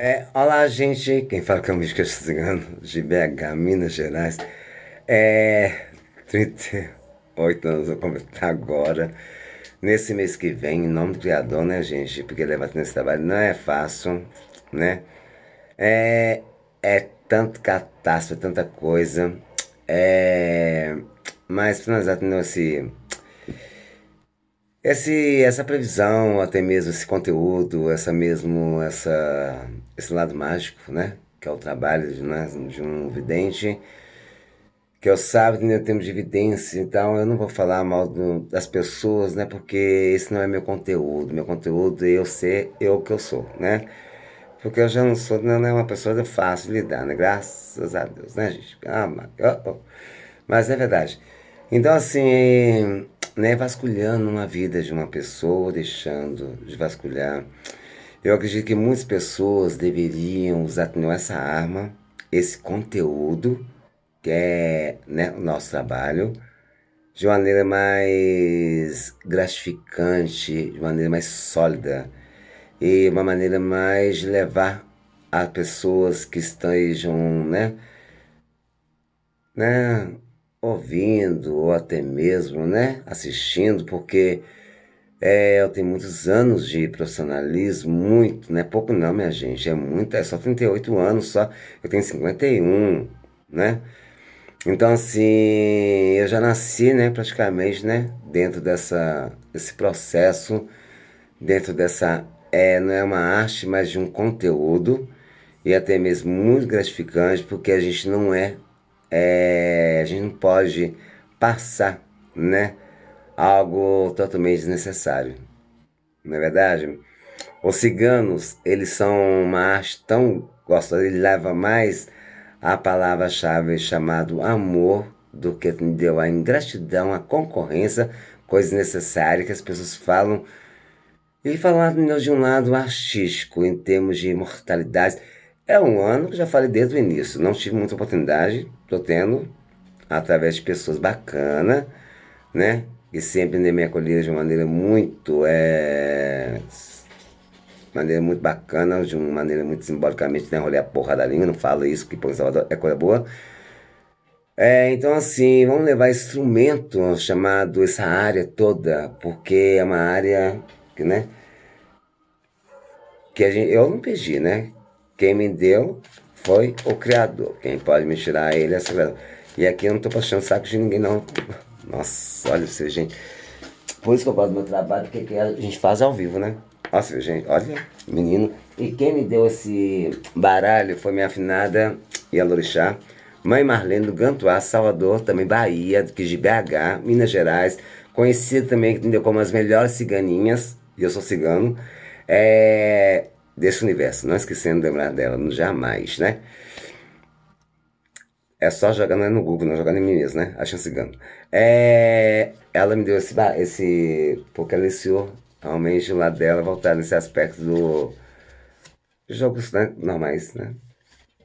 É, olá, gente. Quem fala que é o Mística Cigano, de BH, Minas Gerais. É. 38 anos, vou completar agora. Nesse mês que vem, em nome do Criador, né, gente? Porque levantando esse trabalho não é fácil, né? É. É tanto catástrofe, é tanta coisa. É. Mas finalizando esse esse, essa previsão, até mesmo esse conteúdo, essa mesmo essa, esse lado mágico, né? Que é o trabalho de, né? de um vidente, que eu é sábado né? temos de evidência, então eu não vou falar mal do, das pessoas, né? Porque esse não é meu conteúdo. Meu conteúdo é eu ser eu que eu sou, né? Porque eu já não sou não é uma pessoa fácil de lidar, né? Graças a Deus, né, gente? Ah, mas, oh, oh. mas é verdade. Então, assim, é, né, vasculhando uma vida de uma pessoa, deixando de vasculhar. Eu acredito que muitas pessoas deveriam usar não essa arma, esse conteúdo, que é né, o nosso trabalho, de uma maneira mais gratificante, de uma maneira mais sólida e uma maneira mais de levar as pessoas que estejam, né, né, ouvindo ou até mesmo né, assistindo, porque é, eu tenho muitos anos de profissionalismo, muito, não é pouco não, minha gente, é muito, é só 38 anos só, eu tenho 51, né? Então assim, eu já nasci, né, praticamente, né, dentro dessa, desse processo, dentro dessa, é, não é uma arte, mas de um conteúdo, e até mesmo muito gratificante, porque a gente não é é, a gente não pode passar, né? Algo totalmente desnecessário. Não é verdade? Os ciganos, eles são uma arte tão gostosa, ele leva mais a palavra-chave chamado amor do que deu a ingratidão, a concorrência, coisa necessária que as pessoas falam. E falar de um lado artístico, em termos de imortalidade, é um ano que já falei desde o início, não tive muita oportunidade tô tendo através de pessoas bacanas, né? E sempre me acolheram de uma maneira muito. É, maneira muito bacana, de uma maneira muito simbolicamente, né? Rolei a porra da língua, não falo isso, que por Salvador é coisa boa. É, então, assim, vamos levar instrumento chamado essa área toda, porque é uma área que, né? Que a gente, eu não pedi, né? Quem me deu foi o Criador. Quem pode me tirar ele é o E aqui eu não tô passando saco de ninguém, não. Nossa, olha isso gente. Por isso que eu gosto do meu trabalho, porque a gente faz ao vivo, né? Nossa, gente, olha, menino. E quem me deu esse baralho foi minha afinada Yalorixá. Mãe Marlene do Gantuá, Salvador, também Bahia, que de BH, Minas Gerais. Conhecida também entendeu, como as melhores ciganinhas, e eu sou cigano. É, desse universo, não esquecendo de lembrar dela, jamais, né? É só jogando é no Google, não é jogando em mim mesmo, né? A chance cigano. É, ela me deu esse, esse. Porque ela iniciou realmente lado dela voltar nesse aspecto do. Jogos né, normais, né?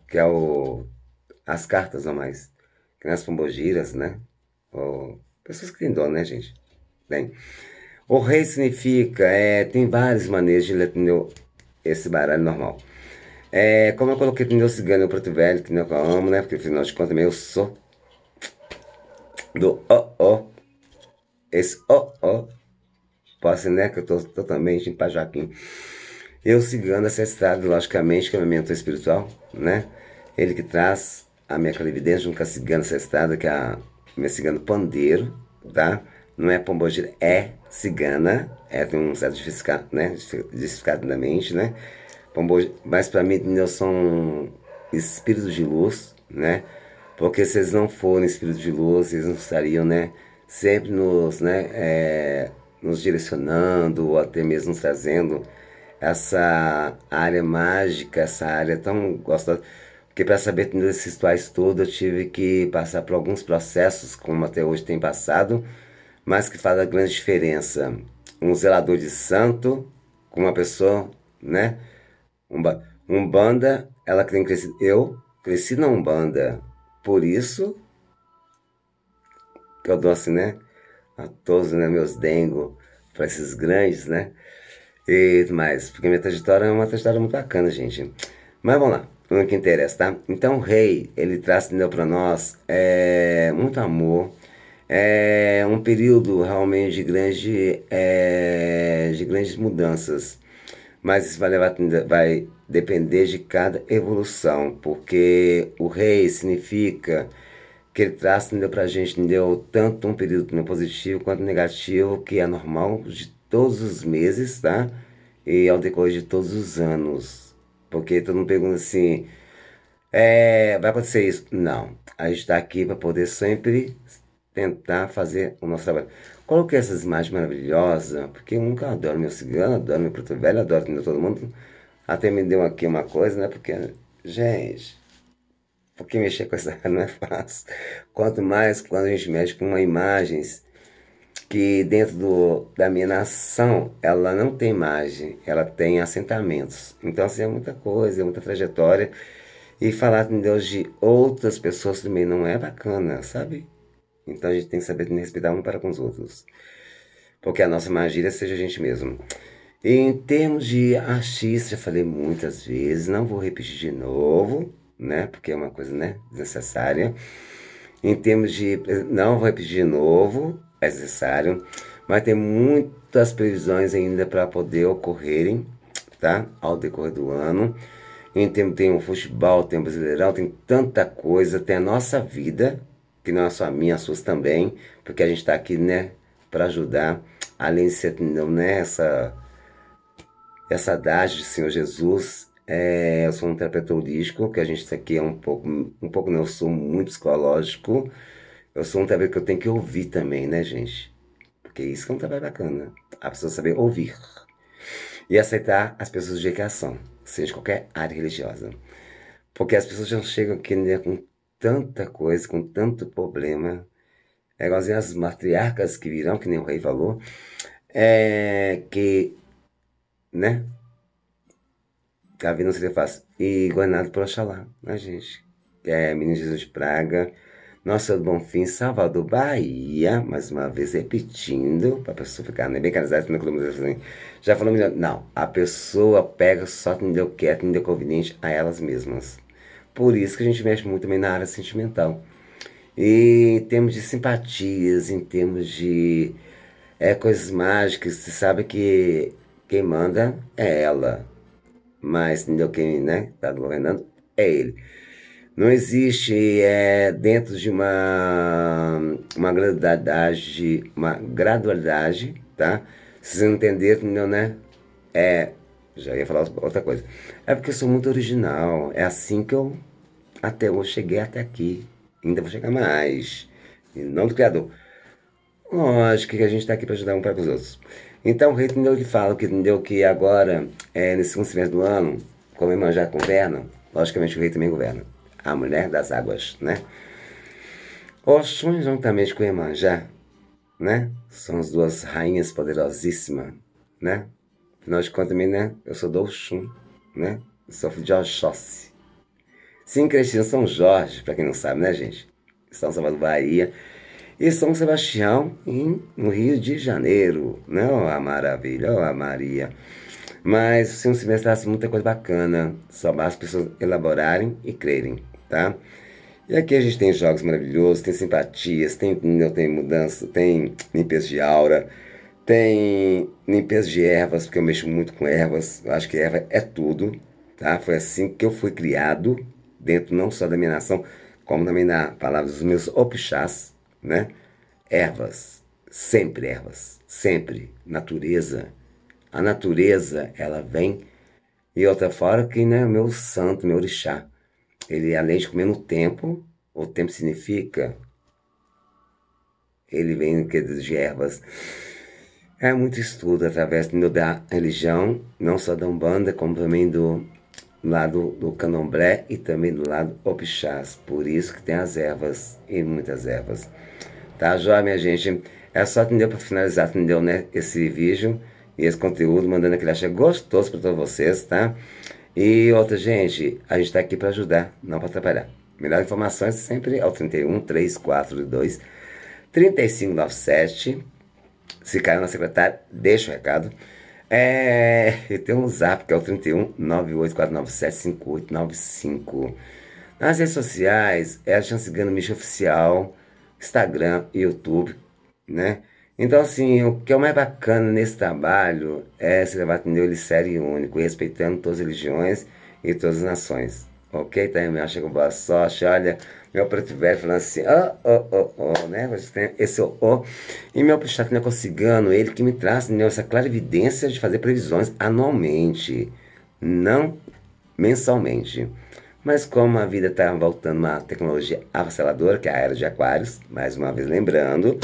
Que é o. As cartas normais. Que nas pombogiras, né? Ou, pessoas que têm dó, né, gente? Bem. O rei significa. É, tem várias maneiras de esse baralho normal. É, como eu coloquei no meu cigano, o preto velho, que eu amo, né? Porque afinal de contas, eu sou do oh oh. Esse oh oh. Posso, né? Que eu tô totalmente em Pajoaquim. Eu cigano acessado, logicamente, que é meu mentor espiritual, né? Ele que traz a minha clarividência junto com a é cigana acessada, que é a minha cigana pandeiro, tá? Não é pombogira, é cigana, é, tem um certo desficado, né, desficado na mente, né, né mas para mim sou são espíritos de luz, né, porque se eles não forem espíritos de luz, eles não estariam, né, sempre nos, né, é, nos direcionando, ou até mesmo nos trazendo essa área mágica, essa área tão gostosa. Porque para saber desses rituais todos, eu tive que passar por alguns processos, como até hoje tem passado, mas que faz a grande diferença. Um zelador de santo com uma pessoa, né? Umba, Umbanda, ela tem crescido. Eu cresci na Umbanda, por isso que eu dou assim, né? A todos, né? Meus dengo para esses grandes, né? E mais, porque minha trajetória é uma trajetória muito bacana, gente. Mas vamos lá, o que interessa, tá? Então, o rei, ele traz entendeu, pra nós é, muito amor, é um período realmente de, grande, é, de grandes mudanças, mas isso vai, levar, vai depender de cada evolução, porque o rei significa que ele traz para a gente entendeu, tanto um período é positivo quanto negativo, que é normal de todos os meses, tá? E ao decorrer de todos os anos. Porque todo mundo pergunta assim: é, vai acontecer isso? Não. A gente está aqui para poder sempre tentar fazer o nosso trabalho. Coloquei é essas imagens maravilhosas, porque eu nunca adoro meu cigano, adoro meu preto velho, adoro todo mundo. Até me deu aqui uma coisa, né? Porque, gente, porque mexer com essa não é fácil. Quanto mais quando a gente mexe com uma imagens que dentro do, da minha nação ela não tem imagem, ela tem assentamentos. Então assim é muita coisa, é muita trajetória. E falar com Deus de outras pessoas também não é bacana, sabe? Então a gente tem que saber respeitar um para com os outros. Porque a nossa magia é seja a gente mesmo. Em termos de artista, já falei muitas vezes, não vou repetir de novo, né? Porque é uma coisa, né, desnecessária. Em termos de não vou repetir de novo, é necessário, mas tem muitas previsões ainda para poder ocorrerem, tá? Ao decorrer do ano. Em termos tem o futebol, tem o Brasileirão, tem tanta coisa, tem a nossa vida, que não é só a minha, a é sua também, porque a gente está aqui, né, para ajudar, além de ser, né, essa, essa dádiva de Senhor Jesus, é, eu sou um terapeuta holístico, que a gente está aqui é um pouco, um pouco não, eu sou muito psicológico, eu sou um terapeuta que eu tenho que ouvir também, né, gente? Porque isso é um trabalho bacana, a pessoa saber ouvir e aceitar as pessoas de que são, seja de qualquer área religiosa. Porque as pessoas já chegam aqui né, com tanta coisa, com tanto problema, elas e as matriarcas que virão, que nem o rei falou, é, que, né? A vida não seria fácil. E governado por Oxalá, a né, gente. Que é Menino Jesus de Praga, Nossa do Bom Fim, Salvador, Bahia, mais uma vez repetindo, para a pessoa ficar né, bem casada, né, já falou melhor. Não, a pessoa pega só que não deu quieto, não deu conveniente a elas mesmas. Por isso que a gente mexe muito também na área sentimental. E em termos de simpatias, em termos de é, coisas mágicas, você sabe que quem manda é ela. Mas entendeu quem né, tá governando é ele. Não existe é, dentro de uma, uma gradualidade, uma gradualidade, tá? Vocês entenderam, entendeu, né? É já ia falar outra coisa. É porque eu sou muito original. É assim que eu até hoje cheguei até aqui. Ainda vou chegar mais. Em nome do Criador. Lógico que a gente está aqui para ajudar um para os outros. Então o rei entendeu que fala, que entendeu que agora, é, nesse segundo semestre do ano, como a já governa, logicamente o rei também governa. A mulher das águas, né? Oxum juntamente com Iemanjá, né? São as duas rainhas poderosíssimas, né? Afinal de contas, né? Eu sou do né? Eu sou de Oxóssi. Sim, Cristina São Jorge, para quem não sabe, né, gente? São Salvador Bahia. E São Sebastião, em, no Rio de Janeiro. Né? Oh, a maravilha, oh, a Maria. Mas o não se mestrasse muita coisa bacana, só basta as pessoas elaborarem e crerem, tá? E aqui a gente tem jogos maravilhosos, tem simpatias, tem, tem mudança, tem limpeza de aura, tem limpeza de ervas, porque eu mexo muito com ervas. Eu acho que erva é tudo, tá? Foi assim que eu fui criado, dentro não só da minha nação, como também na palavra dos meus opixás, né? Ervas, sempre ervas, sempre. Natureza. A natureza, ela vem. E outra fora que, né, meu santo, meu orixá. Ele, além de comer no tempo, o tempo significa ele vem que de ervas. É muito estudo através da religião, não só da Umbanda, como também do lado do canombré e também do lado Opixás. Por isso que tem as ervas e muitas ervas. Tá, joia, minha gente? É só atender para finalizar, atender né? Esse vídeo e esse conteúdo, mandando aquele acha gostoso para todos vocês, tá? E outra, gente, a gente está aqui para ajudar, não para atrapalhar. Melhor informações sempre ao 31 3597 se caiu na secretária, deixa o recado. É, tem um zap que é o 31 98497 5895. Nas redes sociais é a Chance Gano Mídia Oficial, Instagram, YouTube, né? Então, assim, o que é o mais bacana nesse trabalho é se levar atender ele série único, respeitando todas as religiões e todas as nações ok? Tá aí me chega com sorte, olha, meu preto velho falando assim, ó, ó, ó, ó, né? Você tem esse ó, oh, ó. Oh. E meu puxaco, né, consigano, ele que me traz né, essa evidência de fazer previsões anualmente, não mensalmente. Mas como a vida está voltando uma tecnologia avassaladora, que é a era de aquários, mais uma vez lembrando,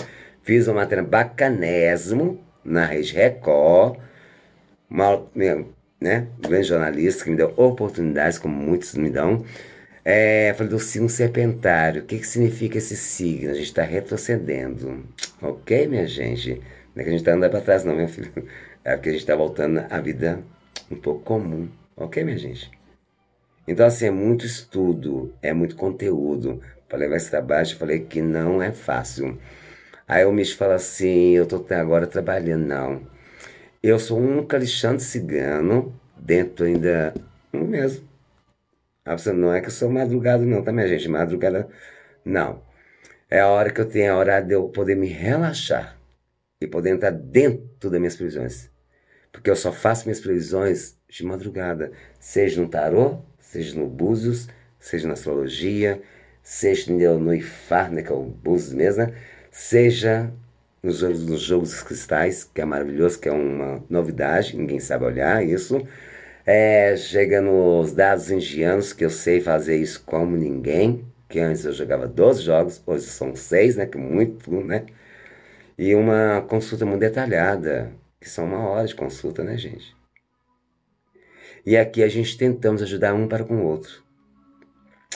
fiz uma matéria bacanésimo na Rede Record, uma, né? Um grande jornalista que me deu oportunidades, como muitos me dão. É, falei do signo serpentário. O que, que significa esse signo? A gente está retrocedendo. Ok, minha gente? Não é que a gente está andando para trás, não, meu filho. É porque a gente está voltando à vida um pouco comum. Ok, minha gente? Então, assim, é muito estudo, é muito conteúdo. Para levar esse trabalho, eu falei que não é fácil. Aí o Micho fala assim: eu estou agora trabalhando, não. Eu sou um calixante cigano, dentro ainda. Um mesmo. Ah, não é que eu sou madrugado, não, tá, minha gente? Madrugada, não. É a hora que eu tenho, é a hora de eu poder me relaxar e poder entrar dentro das minhas previsões. Porque eu só faço minhas previsões de madrugada, seja no tarô, seja no búzios, seja na astrologia, seja no Ifar, né, que é o búzios mesmo, né? seja nos, jogos jogos cristais, que é maravilhoso, que é uma novidade, ninguém sabe olhar isso. É, chega nos dados indianos, que eu sei fazer isso como ninguém, que antes eu jogava 12 jogos, hoje são 6, né, que é muito, né? E uma consulta muito detalhada, que são uma hora de consulta, né, gente? E aqui a gente tentamos ajudar um para com o outro,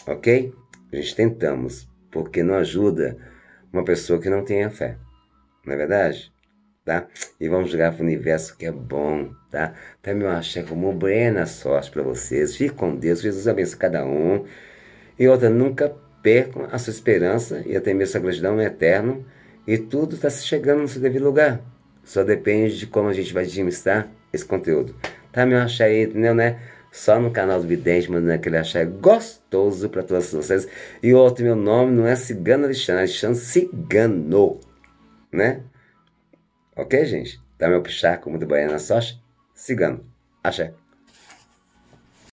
ok? A gente tentamos, porque não ajuda uma pessoa que não tenha fé não é verdade? Tá? E vamos jogar o universo que é bom, tá? Tá, meu axé, como buena sorte para vocês. Fique com Deus, Jesus abençoe cada um. E outra, nunca percam a sua esperança e até mesmo sua gratidão é eterno. E tudo está chegando no seu devido lugar. Só depende de como a gente vai administrar esse conteúdo. Tá, meu axé aí, entendeu, né? Só no canal do Vidente, mandando aquele axé gostoso para todas vocês. E outro, meu nome não é Cigano Alexandre, é Alexandre Cigano né? Ok, gente? dá tá meu pichaco, muito na sorte. cigano, axé.